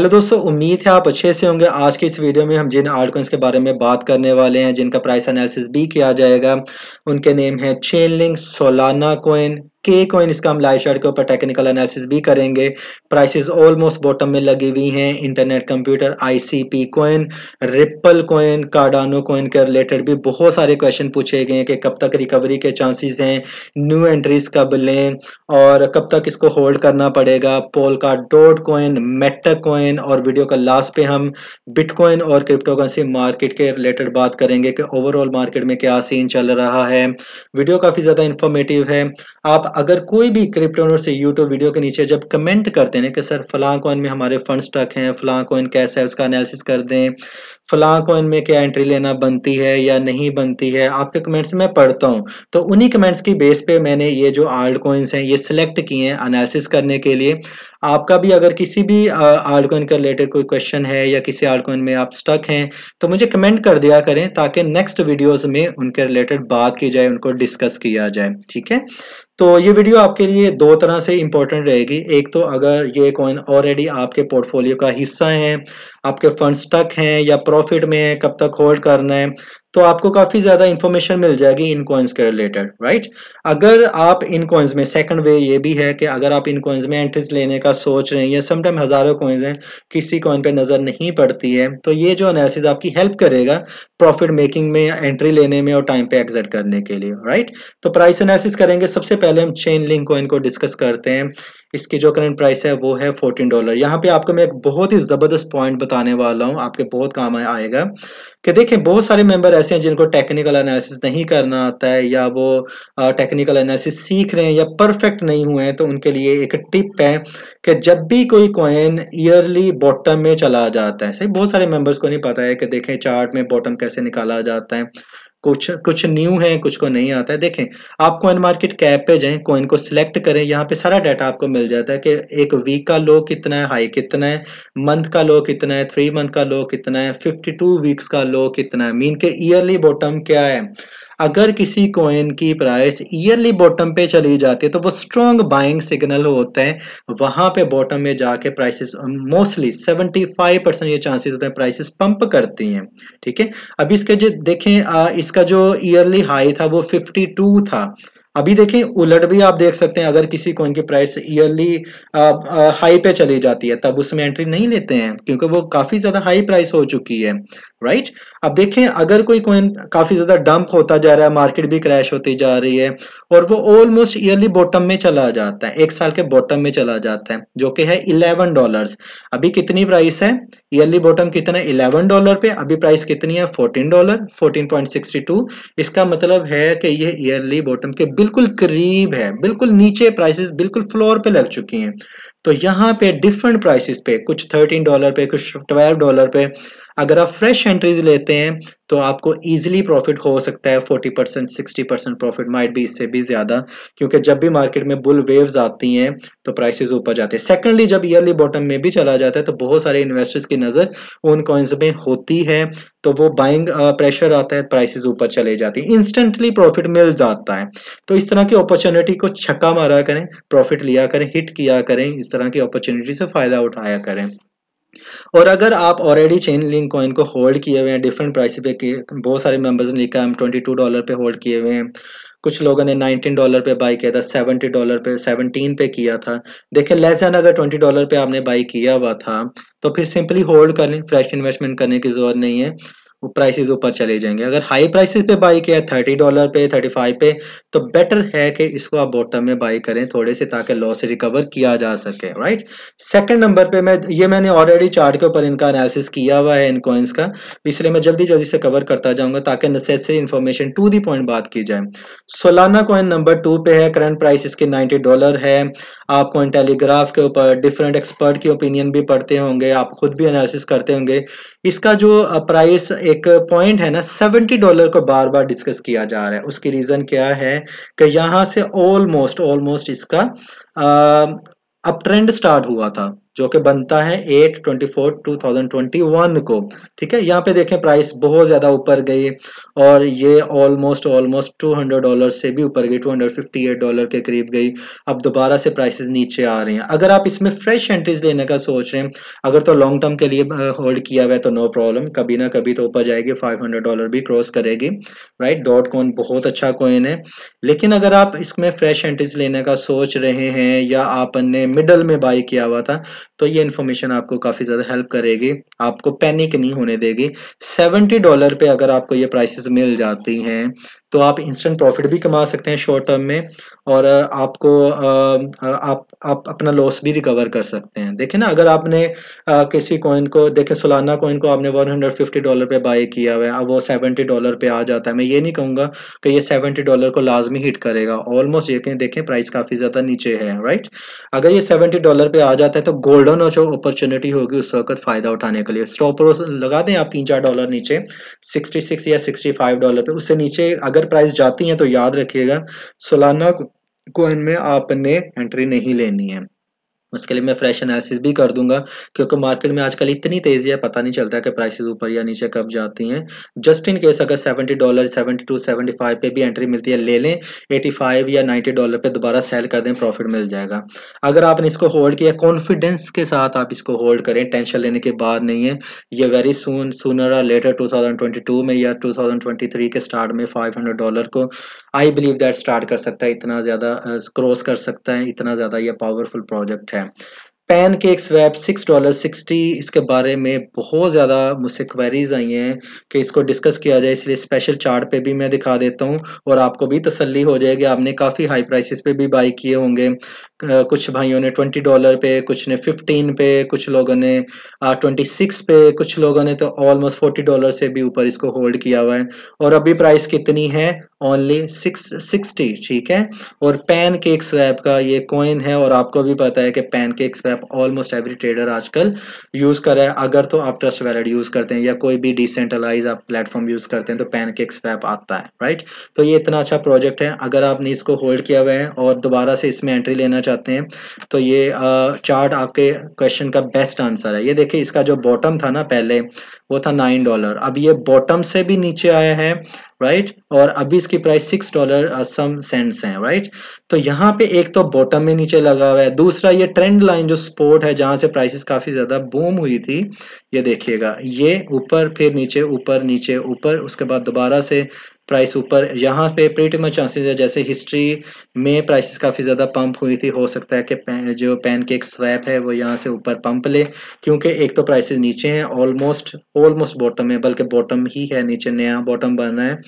Hello दोस्तों उम्मीद है आप अच्छे से होंगे आज के इस वीडियो में हम जिन आर्टिकल्स के बारे में बात करने वाले हैं जिनका प्राइस एनालिसिस भी किया जाएगा उनके नेम है चेन सोलाना कोइन के कॉइन इसका हम लाइव शर्ट के ऊपर टेक्निकल एनालिसिस भी करेंगे प्राइसेस ऑलमोस्ट बॉटम में लगी हुई हैं internet computer ICP coin ripple coin Cardano coin के रिलेटेड भी बहुत सारे क्वेश्चन पूछे गए हैं कि कब तक रिकवरी के चांसेस हैं न्यू एंट्रीज कब लें और कब तक इसको होल्ड करना पड़ेगा Polkadot coin Matic coin और वीडियो का लास्ट पे हम बिटकॉइन और क्रिप्टो करेंसी मार्केट के रिलेटेड बात करेंगे कि ओवरऑल मार्केट में क्या सीन चल रहा है वीडियो काफ़ी ज़्यादा इंफॉर्मेटिव है आप अगर कोई भी ओनर से यूट्यूब वीडियो के नीचे जब कमेंट करते हैं कि सर फलां कॉइन में हमारे फंड स्टक हैं फलां कॉइन कैसा है उसका एनालिसिस कर दें फलां कॉइन में क्या एंट्री लेना बनती है या नहीं बनती है आपके कमेंट्स मैं पढ़ता हूँ तो उन्हीं कमेंट्स की बेस पे मैंने ये जो आर्ड कॉइन्स हैं ये सिलेक्ट किए हैं एनालिसिस करने के लिए आपका भी अगर किसी भी आर्ड कॉइन का रिलेटेड कोई क्वेश्चन है या किसी आर्ड कॉइन में आप स्टक हैं तो मुझे कमेंट कर दिया करें ताकि नेक्स्ट वीडियोस में उनके रिलेटेड बात की जाए उनको डिस्कस किया जाए ठीक है तो ये वीडियो आपके लिए दो तरह से इंपॉर्टेंट रहेगी एक तो अगर ये कॉइन ऑलरेडी आपके पोर्टफोलियो का हिस्सा है आपके फंड स्टक हैं या प्रॉफिट में है कब तक होल्ड करना है तो आपको काफ़ी ज़्यादा इन्फॉर्मेशन मिल जाएगी इन कॉइन्स के रिलेटेड राइट अगर आप इन कॉइन्स में सेकंड वे ये भी है कि अगर आप इन कॉइन्स में एंट्रीज लेने का सोच रहे हैं या समटाइम हज़ारों कॉइन्स हैं किसी कॉइन पे नज़र नहीं पड़ती है तो ये जो एनालिसिस आपकी हेल्प करेगा प्रॉफिट मेकिंग में एंट्री लेने में और टाइम पे एग्जिट करने के लिए राइट तो प्राइस एनालिसिस करेंगे सबसे पहले हम चेन लिंक कॉइन को डिस्कस करते हैं इसकी जो करंट प्राइस है वो है फोर्टीन डॉलर यहाँ पे आपको मैं एक बहुत ही ज़बरदस्त पॉइंट बताने वाला हूँ आपके बहुत काम आएगा कि देखें बहुत सारे मेंबर ऐसे हैं जिनको टेक्निकल एनालिसिस नहीं करना आता है या वो टेक्निकल एनालिसिस सीख रहे हैं या परफेक्ट नहीं हुए हैं तो उनके लिए एक टिप है कि जब भी कोई कॉइन ईयरली बॉटम में चला जाता है सही बहुत सारे मेंबर्स को नहीं पता है कि देखें चार्ट में बॉटम कैसे निकाला जाता है कुछ कुछ न्यू है कुछ को नहीं आता है देखें आप कॉइन मार्केट कैप पे जाएं कॉइन को सिलेक्ट करें यहाँ पे सारा डाटा आपको मिल जाता है कि एक वीक का लो कितना है हाई कितना है मंथ का लो कितना है थ्री मंथ का लो कितना है फिफ्टी टू वीक्स का लो कितना है मीन के ईयरली बॉटम क्या है अगर किसी कॉइन की प्राइस ईयरली बॉटम पे चली जाती है तो वो स्ट्रॉन्ग बाइंग सिग्नल होते हैं वहां पे बॉटम में जाके प्राइसेस मोस्टली 75 परसेंट ये चांसेस होते हैं प्राइसेस पंप करती हैं ठीक है अभी इसके जो देखें आ, इसका जो ईयरली हाई था वो 52 था अभी देखें उलट भी आप देख सकते हैं अगर किसी कॉइन की प्राइस ईयरली हाई पे चली जाती है तब उसमें एंट्री नहीं लेते हैं क्योंकि वो काफ़ी ज़्यादा हाई प्राइस हो चुकी है राइट right? अब देखें अगर कोई कॉइन काफी ज्यादा डंप होता जा रहा है मार्केट भी क्रैश होती जा रही है और वो ऑलमोस्ट ईयरली बॉटम में चला जाता है एक साल के बॉटम में चला जाता है जो कि है इलेवन डॉलर अभी कितनी प्राइस है ईयरली बॉटम कितना है इलेवन डॉलर पे अभी प्राइस कितनी है fourteen dollar fourteen point sixty two इसका मतलब है कि ये ईयरली बॉटम के बिल्कुल करीब है बिल्कुल नीचे प्राइसेस बिल्कुल फ्लोर पे लग चुकी हैं तो यहाँ पे डिफरेंट प्राइसेस पे कुछ थर्टीन डॉलर पे कुछ ट्वेल्व डॉलर पे अगर आप फ्रेश एंट्रीज लेते हैं तो आपको इजीली प्रॉफिट हो सकता है forty percent sixty percent profit might भी इससे भी ज़्यादा क्योंकि जब भी मार्केट में बुल वेव्स आती हैं तो प्राइसेस ऊपर जाते हैं सेकेंडली जब ईयरली बॉटम में भी चला जाता है तो बहुत सारे इन्वेस्टर्स की नज़र उन कॉइन्स में होती है तो वो बाइंग प्रेशर आता है प्राइसेज ऊपर चले जाती है इंस्टेंटली प्रॉफिट मिल जाता है तो इस तरह की अपॉर्चुनिटी को छक्का मारा करें प्रॉफिट लिया करें हिट किया करें तरह की अपॉर्चुनिटी से फ़ायदा उठाया करें और अगर आप ऑलरेडी चेन लिंक कॉइन को होल्ड किए हुए हैं डिफरेंट प्राइस पे बहुत सारे मेंबर्स ने लिखा है ट्वेंटी टू डॉलर पे होल्ड किए हुए हैं कुछ लोगों ने 19 डॉलर पे बाई किया था 70 डॉलर पे 17 पे किया था देखिए लेस देन अगर 20 डॉलर पे आपने बाई किया हुआ था तो फिर सिंपली होल्ड कर लें फ्रेश इन्वेस्टमेंट करने की ज़रूरत नहीं है वो प्राइसेस ऊपर चले जाएंगे अगर हाई प्राइसेस पे बाई किया थर्टी डॉलर पे थर्टी फाइव पे तो बेटर है कि इसको आप बॉटम में बाई करें थोड़े से ताकि लॉस रिकवर किया जा सके राइट सेकंड नंबर पे मैं ये मैंने ऑलरेडी चार्ट के ऊपर इनका एनालिसिस किया हुआ है इन कॉइन्स का इसलिए मैं जल्दी जल्दी से कवर करता जाऊंगा ताकि necessary information to the point बात की जाए सोलाना कॉइन नंबर टू पे है करंट प्राइस इसके नाइनटी डॉलर है आप कॉइन टेलीग्राफ के ऊपर डिफरेंट एक्सपर्ट की ओपिनियन भी पढ़ते होंगे आप खुद भी एनालिसिस करते होंगे इसका जो प्राइस एक पॉइंट है ना सेवेंटी डॉलर को बार बार डिस्कस किया जा रहा है उसकी रीज़न क्या है कि यहां से ऑलमोस्ट ऑलमोस्ट इसका अप ट्रेंड स्टार्ट हुआ था जो कि बनता है at twenty two thousand twenty one को ठीक है यहाँ पे देखें प्राइस बहुत ज़्यादा ऊपर गई और ये almost almost two hundred dollar से भी ऊपर गई two hundred fifty eight dollar के करीब गई अब दोबारा से प्राइसेस नीचे आ रहे हैं अगर आप इसमें फ्रेश एंट्रीज लेने का सोच रहे हैं अगर तो लॉन्ग टर्म के लिए होल्ड किया हुआ है तो नो प्रॉब्लम कभी ना कभी तो ऊपर जाएगी फाइव हंड्रेड डॉलर भी क्रॉस करेगी राइट डॉट कॉइन बहुत अच्छा कॉइन है लेकिन अगर आप इसमें फ्रेश एंट्रीज लेने का सोच रहे हैं या आपने मिडल में बाई किया हुआ था तो ये इन्फॉर्मेशन आपको काफ़ी ज़्यादा हेल्प करेगी आपको पैनिक नहीं होने देगी सेवेंटी डॉलर पे अगर आपको ये प्राइसेस मिल जाती हैं तो आप इंस्टेंट प्रॉफिट भी कमा सकते हैं शॉर्ट टर्म में और आपको आप आप अपना लॉस भी रिकवर कर सकते हैं देखें ना अगर आपने किसी कॉइन को देखें सोलाना कॉइन को आपने 150 डॉलर पे बाय किया हुआ है अब वो 70 डॉलर पे आ जाता है मैं ये नहीं कहूँगा कि ये 70 डॉलर को लाजमी हिट करेगा ऑलमोस्ट ये कहें देखें प्राइस काफ़ी ज़्यादा नीचे है राइट अगर ये सेवेंटी डॉलर पर आ जाता है तो गोल्डन और जो अपॉर्चुनिटी होगी उस वक्त फ़ायदा उठाने के लिए स्टॉप लगा दें आप तीन चार डॉलर नीचे सिक्सटी या सिक्सटी डॉलर पर उससे नीचे अगर अगर प्राइस जाती है तो याद रखिएगा सोलाना कोइन में आपने एंट्री नहीं लेनी है उसके लिए मैं फ्रेश एनालिसिस भी कर दूंगा क्योंकि मार्केट में आजकल इतनी तेजी है पता नहीं चलता कि प्राइसेस ऊपर या नीचे कब जाती हैं जस्ट इन केस अगर 70 डॉलर 72 75 पे भी एंट्री मिलती है ले लें 85 या 90 डॉलर पे दोबारा सेल कर दें प्रॉफिट मिल जाएगा अगर आपने इसको होल्ड किया कॉन्फिडेंस के साथ आप इसको होल्ड करें टेंशन लेने के बाद नहीं है ये वेरी सून सुनर लेटर टू में या टू के स्टार्ट में फाइव डॉलर को आई बिलीव दैट स्टार्ट कर सकता है इतना ज़्यादा क्रॉस uh, कर सकता है इतना ज़्यादा यह पावरफुल प्रोजेक्ट है pancake swap six dollar sixty इसके बारे में बहुत ज़्यादा मुझसे क्वेरीज आई हैं कि इसको डिस्कस किया जाए इसलिए स्पेशल चार्ट पे भी मैं दिखा देता हूँ और आपको भी तसल्ली हो जाएगी आपने काफ़ी हाई प्राइसेस पे भी बाई किए होंगे कुछ भाइयों ने ट्वेंटी डॉलर पे कुछ ने फिफ्टीन पे कुछ लोगों ने ट्वेंटी सिक्स पे कुछ लोगों ने तो ऑलमोस्ट फोर्टी डॉलर से भी ऊपर इसको होल्ड किया हुआ है और अभी प्राइस कितनी है ओनली सिक्स सिक्सटी ठीक है और पैन केक स्वैप का ये कॉइन है और आपको भी पता है कि पैन केक स्वैप आप ऑलमोस्ट एवरी ट्रेडर आजकल यूज कर रहा है अगर तो आप ट्रस्ट वैलेट यूज करते हैं या कोई भी डिसेंट्रलाइज आप प्लेटफॉर्म यूज करते हैं तो पैनकेक स्वैप आता है राइट तो ये इतना अच्छा प्रोजेक्ट है अगर आपने इसको होल्ड किया हुआ है और दोबारा से इसमें एंट्री लेना चाहते हैं तो ये चार्ट आपके क्वेश्चन का बेस्ट आंसर है ये देखिए इसका जो बॉटम था ना पहले वो था नाइन डॉलर अब ये बॉटम से भी नीचे आया है राइट और अभी इसकी price six dollar some cents हैं राइट तो यहाँ पे एक तो बॉटम में नीचे लगा हुआ है दूसरा ये ट्रेंड लाइन जो स्पोर्ट है जहां से प्राइसेस काफ़ी ज़्यादा बूम हुई थी ये देखिएगा ये ऊपर फिर नीचे ऊपर नीचे ऊपर उसके बाद दोबारा से प्राइस ऊपर यहाँ पे प्रीटी मच चांसेस है जैसे हिस्ट्री में प्राइसेस काफ़ी ज़्यादा पंप हुई थी हो सकता है कि जो पैन केक स्वैप है वो यहाँ से ऊपर पंप ले क्योंकि एक तो प्राइसेस नीचे हैं ऑलमोस्ट ऑलमोस्ट बॉटम है बल्कि बॉटम ही है नीचे नया बॉटम बना है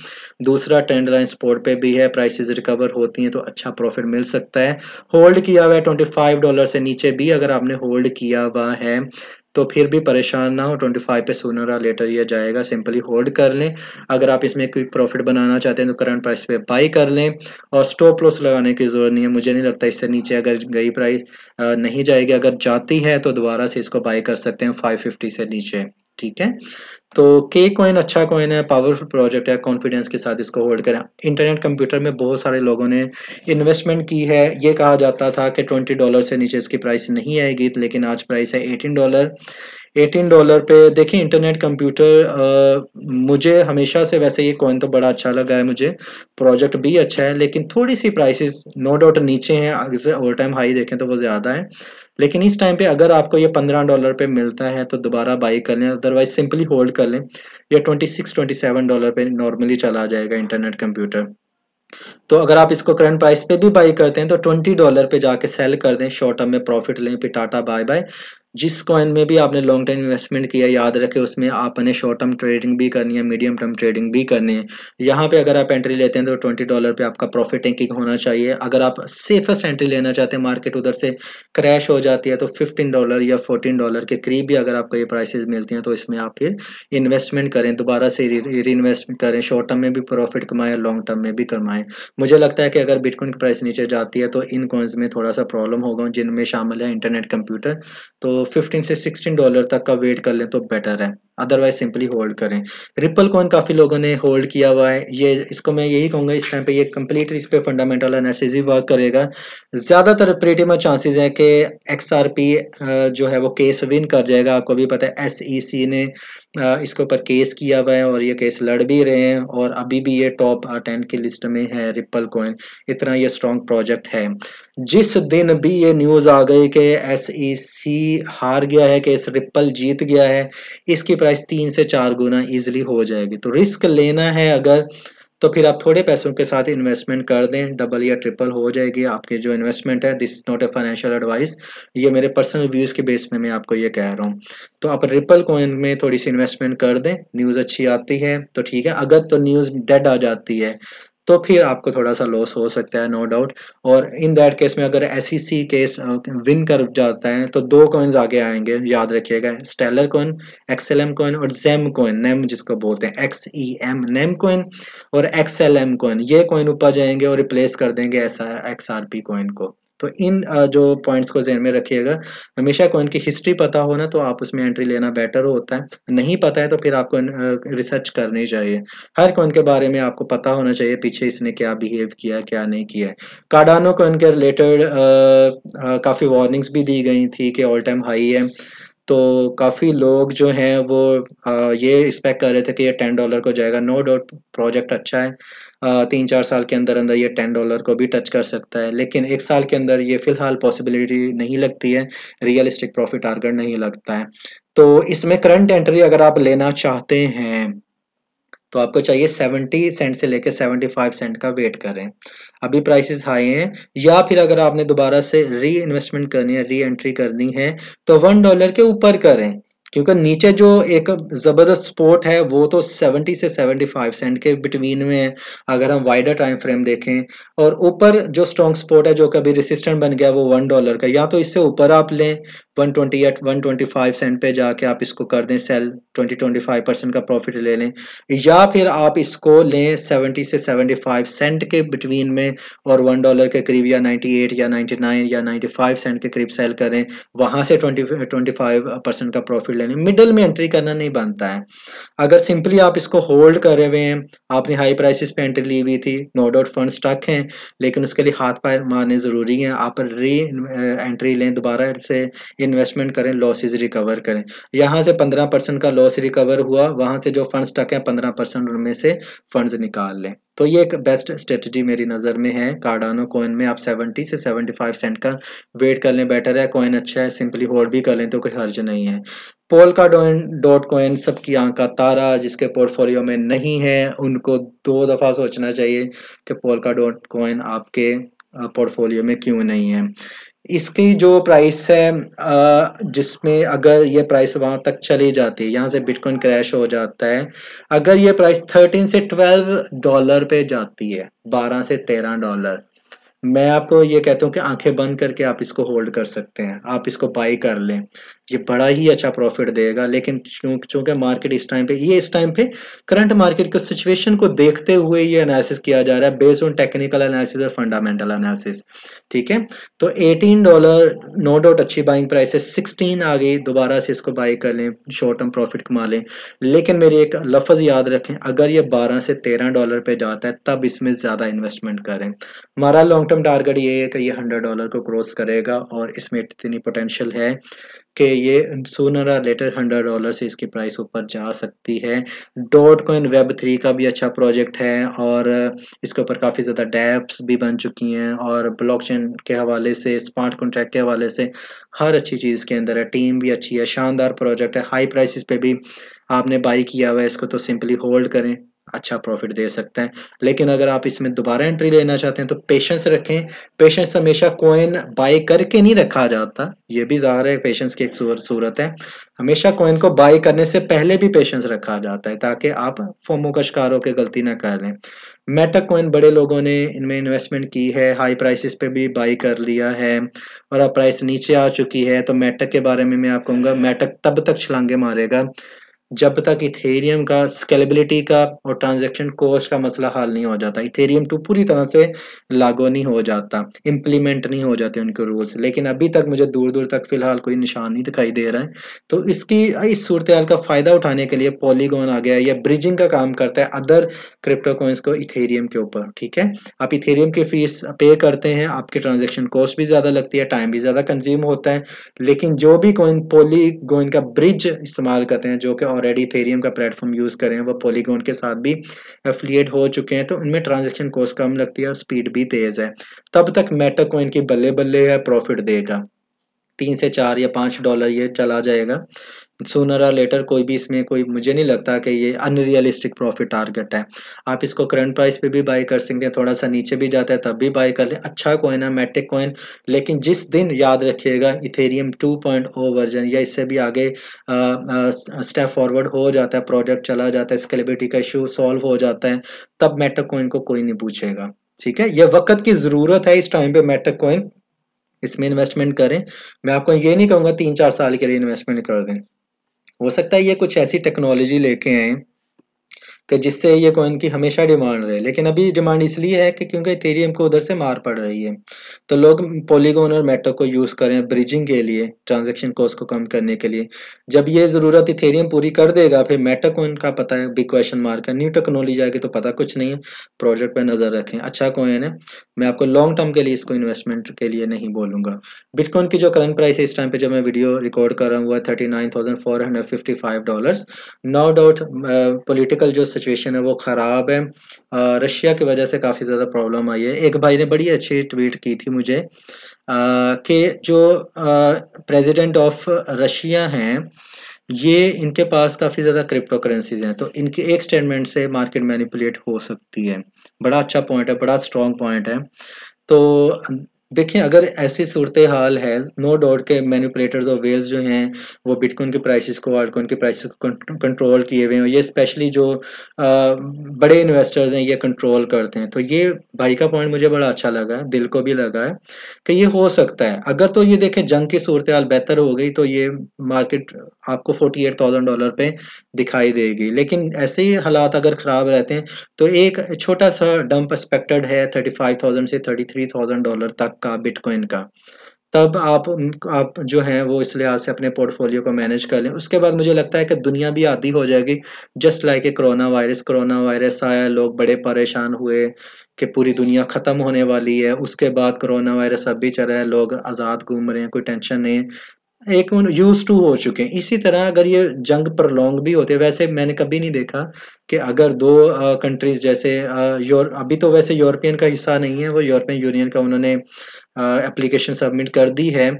दूसरा ट्रेंड लाइन स्पोर्ट पे भी है प्राइसेज रिकवर होती हैं तो अच्छा प्रॉफिट मिल सकता है होल्ड किया हुआ है ट्वेंटी डॉलर से नीचे भी अगर आपने होल्ड किया हुआ है तो फिर भी परेशान ना हो 25 पे सोनर या लेटर ये जाएगा सिंपली होल्ड कर लें अगर आप इसमें क्विक प्रॉफिट बनाना चाहते हैं तो करंट प्राइस पे बाई कर लें और स्टॉप लॉस लगाने की ज़रूरत नहीं है मुझे नहीं लगता इससे नीचे अगर गई प्राइस नहीं जाएगी अगर जाती है तो दोबारा से इसको बाई कर सकते हैं 550 से नीचे ठीक है तो के कॉइन अच्छा कॉइन है पावरफुल प्रोजेक्ट है कॉन्फिडेंस के साथ इसको होल्ड करें इंटरनेट कंप्यूटर में बहुत सारे लोगों ने इन्वेस्टमेंट की है ये कहा जाता था कि ट्वेंटी डॉलर से नीचे इसकी प्राइस नहीं आएगी लेकिन आज प्राइस है एटीन डॉलर एटीन डॉलर पे देखिए इंटरनेट कंप्यूटर मुझे हमेशा से वैसे ये कॉइन तो बड़ा अच्छा लगा है मुझे प्रोजेक्ट भी अच्छा है लेकिन थोड़ी सी प्राइसेस नो डाउट नीचे हैं अगर ओवर टाइम हाई देखें तो वो ज़्यादा है लेकिन इस टाइम पे अगर आपको ये पंद्रह डॉलर पे मिलता है तो दोबारा बाई कर लें अदरवाइज सिंपली होल्ड कर लें यह twenty six twenty seven dollar पे नॉर्मली चला जाएगा इंटरनेट कंप्यूटर तो अगर आप इसको करंट प्राइस पे भी बाई करते हैं तो ट्वेंटी डॉलर पे जाके सेल कर दें शॉर्ट टर्म में प्रॉफिट लें फिर टाटा बाय बाय जिस कॉइन में भी आपने लॉन्ग टर्म इन्वेस्टमेंट किया याद रखें उसमें आपने शॉर्ट टर्म ट्रेडिंग भी करनी है मीडियम टर्म ट्रेडिंग भी करनी है यहाँ पे अगर आप एंट्री लेते हैं तो ट्वेंटी डॉलर पे आपका प्रॉफिट टेकिंग होना चाहिए अगर आप सेफेस्ट एंट्री लेना चाहते हैं मार्केट उधर से क्रैश हो जाती है तो फिफ्टीन डॉलर या फोर्टीन डॉलर के करीब भी अगर आपको ये प्राइसेज मिलती हैं तो इसमें आप फिर इन्वेस्टमेंट करें दोबारा से री इन्वेस्टमेंट करें शॉर्ट टर्म में भी प्रॉफिट कमाएं लॉन्ग टर्म में भी कमाएं मुझे लगता है कि अगर बिटकॉइन की प्राइस नीचे जाती है तो इन कॉइन्स में थोड़ा सा प्रॉब्लम होगा जिनमें शामिल है इंटरनेट कंप्यूटर तो फिफ्टीन से सिक्सटीन डॉलर तक का वेट कर लें तो बेटर है अदरवाइज सिंपली होल्ड करें रिपल कॉइन काफ़ी लोगों ने होल्ड किया हुआ है ये इसको मैं यही कहूंगा इस टाइम पे ये कम्प्लीटली इस पर फंडामेंटल एनालिसिस ही वर्क करेगा ज़्यादातर प्रेटी में चांसेस है कि एक्स आर पी जो है वो केस विन कर जाएगा आपको भी पता है एस ई सी ने इसके ऊपर केस किया हुआ है और ये केस लड़ भी रहे हैं और अभी भी ये टॉप टेन की लिस्ट में है रिपल कॉइन इतना ये स्ट्रॉन्ग प्रोजेक्ट है जिस दिन भी ये न्यूज़ आ गई कि एस ई सी हार गया है केस रिपल जीत गया है इसकी प्राइस तीन से चार गुना इजिली हो जाएगी तो रिस्क लेना है अगर तो फिर आप थोड़े पैसों के साथ इन्वेस्टमेंट कर दें डबल या ट्रिपल हो जाएगी आपकी जो इन्वेस्टमेंट है this not a financial advice ये मेरे पर्सनल व्यूज़ के बेस में मैं आपको ये कह रहा हूँ तो आप रिपल कॉइन में थोड़ी सी इन्वेस्टमेंट कर दें न्यूज़ अच्छी आती है तो ठीक है अगर तो न्यूज़ डेड आ जाती है तो फिर आपको थोड़ा सा लॉस हो सकता है नो डाउट और इन दैट केस में अगर एस केस विन कर जाता है तो दो कॉइन्स आगे आएंगे याद रखिएगा स्टेलर कॉइन एक्सएलएम कॉइन और जेम कॉइन नेम जिसको बोलते हैं X E M NEM coin और एक्स एल कॉइन ये कॉइन ऊपर जाएंगे और रिप्लेस कर देंगे ऐसा एक्स आर पी कॉइन को तो इन जो पॉइंट्स को जहन में रखिएगा हमेशा को की हिस्ट्री पता हो ना तो आप उसमें एंट्री लेना बेटर होता है नहीं पता है तो फिर आपको रिसर्च करनी चाहिए हर कोइन के बारे में आपको पता होना चाहिए पीछे इसने क्या बिहेव किया क्या नहीं किया है कार्डानो को के रिलेटेड काफ़ी वार्निंग्स भी दी गई थी कि ऑल टाइम हाई है तो काफ़ी लोग जो हैं वो आ, ये एक्सपेक्ट कर रहे थे कि ये टेन डॉलर को जाएगा नो डाउट प्रोजेक्ट अच्छा है तीन चार साल के अंदर अंदर ये टेन डॉलर को भी टच कर सकता है लेकिन एक साल के अंदर ये फिलहाल पॉसिबिलिटी नहीं लगती है रियलिस्टिक प्रॉफिट टारगेट नहीं लगता है तो इसमें करंट एंट्री अगर आप लेना चाहते हैं तो आपको चाहिए 70 सेंट से लेकर 75 सेंट का वेट करें अभी प्राइसेस हाई हैं या फिर अगर आपने दोबारा से री इन्वेस्टमेंट करनी है री एंट्री करनी है तो वन डॉलर के ऊपर करें क्योंकि नीचे जो एक ज़बरदस्त सपोर्ट है वो तो 70 से 75 सेंट के बिटवीन में है अगर हम वाइडर टाइम फ्रेम देखें और ऊपर जो स्ट्रॉन्ग सपोर्ट है जो कभी रेसिस्टेंट बन गया वो वन डॉलर का या तो इससे ऊपर आप लें 120 या 125 सेंट पे जाके आप इसको कर दें सेल 20 25 परसेंट का प्रॉफिट ले लें या फिर आप इसको लें 70 से 75 सेंट के बिटवीन में और वन डॉलर के करीब या 98 या 99 या 95 सेंट के करीब सेल करें वहां से 20 25 परसेंट का प्रॉफिट लें मिडल में एंट्री करना नहीं बनता है अगर सिंपली आप इसको होल्ड कर रहे हैं आपने हाई प्राइसिस पे एंट्री ली हुई थी नो डाउट फंड स्टक हैं लेकिन उसके लिए हाथ पैर मारने ज़रूरी हैं आप री एंट्री लें दोबारा से इन्वेस्टमेंट करें लॉसेज रिकवर करें यहाँ से पंद्रह परसेंट का लॉस रिकवर हुआ वहाँ से जो फंड्स टक हैं पंद्रह परसेंट उनमें से फंड्स निकाल लें तो ये एक बेस्ट स्ट्रेटजी मेरी नज़र में है कार्डानो कॉइन में आप 70 से 75 सेंट का वेट कर लें बेटर है कॉइन अच्छा है सिंपली होल्ड भी कर लें तो कोई हर्ज नहीं है पोल का डॉट कॉइन सबकी आंख का तारा जिसके पोर्टफोलियो में नहीं है उनको दो दफ़ा सोचना चाहिए कि पोल का डॉट कॉइन आपके पोर्टफोलियो में क्यों नहीं है इसकी जो प्राइस है जिसमें अगर ये प्राइस वहां तक चली जाती है यहाँ से बिटकॉइन क्रैश हो जाता है अगर ये प्राइस 13 से 12 डॉलर पे जाती है 12 से 13 डॉलर मैं आपको ये कहता हूँ कि आंखें बंद करके आप इसको होल्ड कर सकते हैं आप इसको बाई कर लें ये बड़ा ही अच्छा प्रॉफिट देगा लेकिन चूंकि मार्केट इस टाइम पे ये इस टाइम पे करंट मार्केट के सिचुएशन को देखते हुए ये एनालिसिस किया जा रहा है बेस्ड ऑन टेक्निकल एनालिसिस और फंडामेंटल एनालिसिस ठीक है तो 18 डॉलर नो डाउट अच्छी बाइंग प्राइस है सिक्सटीन आ गई दोबारा से इसको बाई कर लें शॉर्ट टर्म प्रॉफिट कमा लें लेकिन मेरी एक लफज याद रखें अगर ये बारह से तेरह डॉलर पे जाता है तब इसमें ज़्यादा इन्वेस्टमेंट करें हमारा लॉन्ग टर्म टारगेट ये है कि ये हंड्रेड डॉलर को क्रॉस करेगा और इसमें इतनी पोटेंशियल है कि ये सोनर लेटर हंड्रेड डॉलर से इसकी प्राइस ऊपर जा सकती है डॉट कॉइन वेब थ्री का भी अच्छा प्रोजेक्ट है और इसके ऊपर काफ़ी ज़्यादा डैप्स भी बन चुकी हैं और ब्लॉकचेन के हवाले से स्मार्ट कॉन्ट्रैक्ट के हवाले से हर अच्छी चीज़ के अंदर है टीम भी अच्छी है शानदार प्रोजेक्ट है हाई प्राइसिस पे भी आपने बाई किया हुआ है इसको तो सिंपली होल्ड करें अच्छा प्रॉफिट दे सकते हैं लेकिन अगर आप इसमें दोबारा एंट्री लेना चाहते हैं तो पेशेंस रखें पेशेंस हमेशा कॉइन बाय करके नहीं रखा जाता ये भी ज़ाहिर है पेशेंस की एक सूरत है हमेशा कॉइन को बाय करने से पहले भी पेशेंस रखा जाता है ताकि आप फोमो का शिकार होकर गलती ना कर लें मेटा कॉइन बड़े लोगों ने इनमें इन्वेस्टमेंट की है हाई प्राइसिस पे भी बाई कर लिया है और अब प्राइस नीचे आ चुकी है तो मेटक के बारे में मैं आप कहूँगा मेटक तब तक छलांगे मारेगा जब तक इथेरियम का स्केलेबिलिटी का और ट्रांजैक्शन कोस्ट का मसला हल नहीं हो जाता इथेरियम टू तो पूरी तरह से लागू नहीं हो जाता इम्प्लीमेंट नहीं हो जाते उनके रूल्स लेकिन अभी तक मुझे दूर दूर तक फिलहाल कोई निशान नहीं दिखाई दे रहा है तो इसकी इस सूरत का फ़ायदा उठाने के लिए पॉलीगोन आ गया या ब्रिजिंग का काम करता है अदर क्रिप्टो को इथेरियम के ऊपर ठीक है आप इथेरियम की फीस पे करते हैं आपके ट्रांजेक्शन कॉस्ट भी ज़्यादा लगती है टाइम भी ज़्यादा कंज्यूम होता है लेकिन जो भी कोइन पोलीगोइन का ब्रिज इस्तेमाल करते हैं जो कि ऑलरेडी थेरियम का प्लेटफॉर्म यूज़ कर रहे हैं वो पॉलीगॉन के साथ भी एफिलिएट हो चुके हैं तो उनमें ट्रांजेक्शन कॉस्ट कम लगती है और स्पीड भी तेज़ है तब तक मेटा कोइन की बल्ले बल्ले है प्रॉफिट देगा तीन से चार या पाँच डॉलर ये चला जाएगा आर लेटर कोई भी इसमें कोई मुझे नहीं लगता कि ये अनरियलिस्टिक प्रॉफिट टारगेट है आप इसको करंट प्राइस पे भी बाई कर सकते हैं थोड़ा सा नीचे भी जाता है तब भी बाई कर ले अच्छा कॉइन है मेटिक कॉइन लेकिन जिस दिन याद रखिएगा इथेरियम 2.0 वर्जन या इससे भी आगे स्टेप फॉरवर्ड हो जाता है प्रोजेक्ट चला जाता है स्केलेबिलिटी का इशू सॉल्व हो जाता है तब मेटक कॉइन को कोई नहीं पूछेगा ठीक है यह वक्त की ज़रूरत है इस टाइम पे मेटक कॉइन इसमें इन्वेस्टमेंट करें मैं आपको ये नहीं कहूंगा तीन चार साल के लिए इन्वेस्टमेंट कर दें हो सकता है ये कुछ ऐसी टेक्नोलॉजी लेके आए कि जिससे ये कॉइन की हमेशा डिमांड रहे लेकिन अभी डिमांड इसलिए है कि क्योंकि इथेरियम को उधर से मार पड़ रही है तो लोग पोलीगोन और मेटो को यूज़ करें ब्रिजिंग के लिए ट्रांजेक्शन कॉस्ट को कम करने के लिए जब ये ज़रूरत इथेरियम पूरी कर देगा फिर मेटो कॉइन का पता है बिग क्वेश्चन मार्क है न्यू टेक्नोलॉजी आएगी तो पता कुछ नहीं है प्रोजेक्ट पर नज़र रखें अच्छा कॉइन है मैं आपको लॉन्ग टर्म के लिए इसको इन्वेस्टमेंट के लिए नहीं बोलूँगा बिटकॉइन की जो करंट प्राइस है इस टाइम पर जब मैं वीडियो रिकॉर्ड कर रहा हूँ वह thirty dollars no doubt political जो सिचुएशन है वो ख़राब है रशिया की वजह से काफ़ी ज़्यादा प्रॉब्लम आई है एक भाई ने बड़ी अच्छी ट्वीट की थी मुझे कि जो प्रेसिडेंट ऑफ रशिया हैं ये इनके पास काफ़ी ज़्यादा क्रिप्टो करेंसीज हैं तो इनके एक स्टेटमेंट से मार्केट मैनिपुलेट हो सकती है बड़ा अच्छा पॉइंट है बड़ा स्ट्रॉन्ग पॉइंट है तो देखें अगर ऐसी सूरत हाल है नो डाउट के मैनिपुलेटर्स ऑफ वेल्स जो हैं वो बिटकॉइन के प्राइसेस को आर्टकॉइन के प्राइसेस को कंट्रोल किए हुए हैं ये स्पेशली जो आ, बड़े इन्वेस्टर्स हैं ये कंट्रोल करते हैं तो ये भाई का पॉइंट मुझे बड़ा अच्छा लगा है दिल को भी लगा है कि ये हो सकता है अगर तो ये देखें जंग की सूरत हाल बेहतर हो गई तो ये मार्केट आपको फोर्टी एट थाउजेंड डॉलर पर दिखाई देगी लेकिन ऐसे ही हालात अगर ख़राब रहते हैं तो एक छोटा सा डंप एक्सपेक्टेड है थर्टी फाइव थाउजेंड से थर्टी थ्री थाउजेंड डॉलर तक आपका बिटकॉइन का तब आप आप जो है वो इस लिहाज से अपने पोर्टफोलियो को मैनेज कर लें उसके बाद मुझे लगता है कि दुनिया भी आधी हो जाएगी just like a corona virus corona virus आया लोग बड़े परेशान हुए कि पूरी दुनिया ख़त्म होने वाली है उसके बाद कोरोना वायरस अब भी चल रहा है लोग आज़ाद घूम रहे हैं कोई टेंशन नहीं एक यूज टू हो चुके हैं इसी तरह अगर ये जंग पर लॉन्ग भी होते वैसे मैंने कभी नहीं देखा कि अगर दो कंट्रीज जैसे यूर अभी तो वैसे यूरोपियन का हिस्सा नहीं है वो यूरोपियन यूनियन का उन्होंने एप्लीकेशन सबमिट कर दी है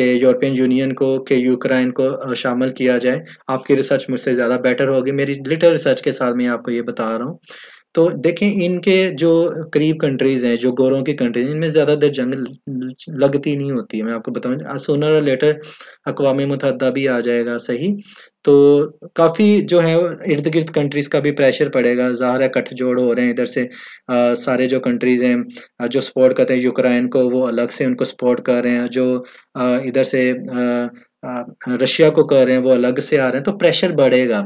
कि यूरोपियन यूनियन को के यूक्रेन को शामिल किया जाए आपकी रिसर्च मुझसे ज़्यादा बेटर होगी मेरी लिटल रिसर्च के साथ मैं आपको ये बता रहा हूँ तो देखें इनके जो करीब कंट्रीज हैं जो गोरों की कंट्रीज इनमें ज़्यादा देर जंग लगती नहीं होती है मैं आपको बताऊं सोनर और लेटर अकवा मुतहदा भी आ जाएगा सही तो काफ़ी जो है इर्द गिर्द कंट्रीज़ का भी प्रेशर पड़ेगा ज़ाहिर है कठजोड़ हो रहे हैं इधर से आ, सारे जो कंट्रीज़ हैं जो सपोर्ट करते हैं यूक्रेन को वो अलग से उनको सपोर्ट कर रहे हैं जो इधर से आ, रशिया को कर रहे हैं वो अलग से आ रहे हैं तो प्रेशर बढ़ेगा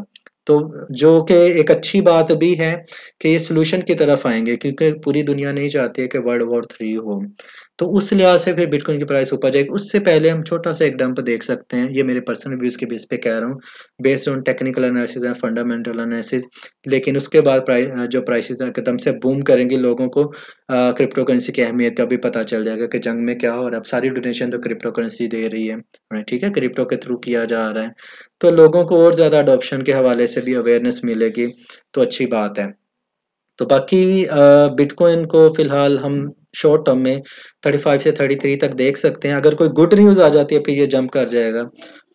तो जो कि एक अच्छी बात भी है कि ये सोल्यूशन की तरफ आएंगे क्योंकि पूरी दुनिया नहीं चाहती है कि वर्ल्ड वॉर थ्री हो तो उस लिहाज से फिर बिटकॉइन की प्राइस ऊपर जाएगी उससे पहले हम छोटा सा एग्जाम्पल देख सकते हैं ये मेरे पर्सनल व्यूज के बेस पे कह रहा हूँ based on technical analysis and fundamental analysis लेकिन उसके बाद प्राइस जो प्राइसेस एकदम से बूम करेंगी लोगों को क्रिप्टो करेंसी की अहमियत का भी पता चल जाएगा कि जंग में क्या हो और अब सारी डोनेशन तो क्रिप्टो करेंसी दे रही है ठीक है क्रिप्टो के थ्रू किया जा रहा है तो लोगों को और ज़्यादा अडोप्शन के हवाले से भी अवेयरनेस मिलेगी तो अच्छी बात है तो बाकी बिटकॉइन को फिलहाल हम शॉर्ट टर्म में 35 से 33 तक देख सकते हैं अगर कोई गुड न्यूज़ आ जाती है फिर ये जंप कर जाएगा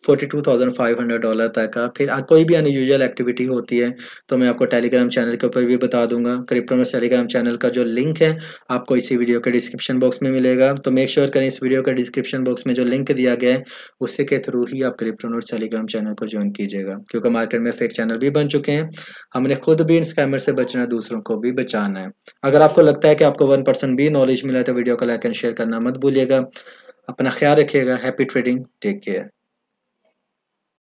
42,500 डॉलर तक का फिर कोई भी अनयूजल एक्टिविटी होती है तो मैं आपको टेलीग्राम चैनल के ऊपर भी बता दूंगा में टेलीग्राम चैनल का जो लिंक है आपको इसी वीडियो के डिस्क्रिप्शन बॉक्स में मिलेगा तो मेक श्योर sure करें इस वीडियो के डिस्क्रिप्शन बॉक्स में जो लिंक दिया गया है उसी के थ्रू ही आप नोट टेलीग्राम चैनल को ज्वाइन कीजिएगा क्योंकि मार्केट में फेक चैनल भी बन चुके हैं हमने खुद भी इन स्कैमर से बचना है दूसरों को भी बचाना है अगर आपको लगता है कि आपको वन परसेंट भी नॉलेज मिला है तो वीडियो को लाइक एंड शेयर करना मत भूलिएगा अपना ख्याल रखिएगा हैप्पी ट्रेडिंग टेक केयर